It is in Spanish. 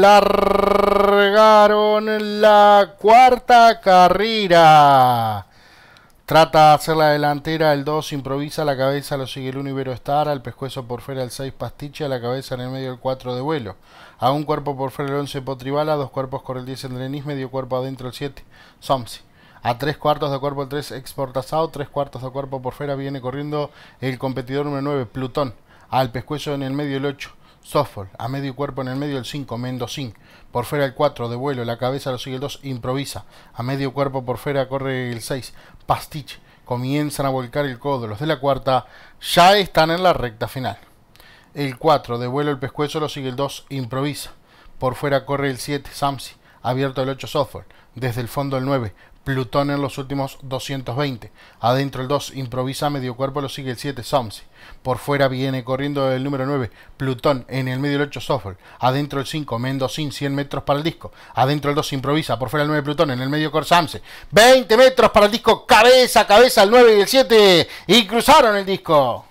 largaron la cuarta carrera. Trata de hacer la delantera el 2, improvisa la cabeza, lo sigue el 1 Star al pescuezo por fuera el 6 Pastiche, a la cabeza en el medio el 4 de vuelo. A un cuerpo por fuera el 11 Potribala, dos cuerpos con el 10 Andrenis, medio cuerpo adentro el 7 Somsi. A tres cuartos de cuerpo el 3 Exportasao, tres cuartos de cuerpo por fuera viene corriendo el competidor número 9 Plutón. Al pescuezo en el medio el 8 Softball, a medio cuerpo en el medio el 5, Mendocín, por fuera el 4, de vuelo, la cabeza lo sigue el 2, improvisa, a medio cuerpo por fuera corre el 6, Pastiche, comienzan a volcar el codo, los de la cuarta ya están en la recta final. El 4, de vuelo el pescuezo lo sigue el 2, improvisa, por fuera corre el 7, Samsi, abierto el 8 software, desde el fondo el 9, Plutón en los últimos 220, adentro el 2, improvisa medio cuerpo, lo sigue el 7, Somsi, por fuera viene corriendo el número 9, Plutón en el medio del 8 software, adentro el 5, Mendocin 100 metros para el disco, adentro el 2, improvisa, por fuera el 9, Plutón, en el medio core Samse, 20 metros para el disco, cabeza, cabeza el 9 y el 7, y cruzaron el disco.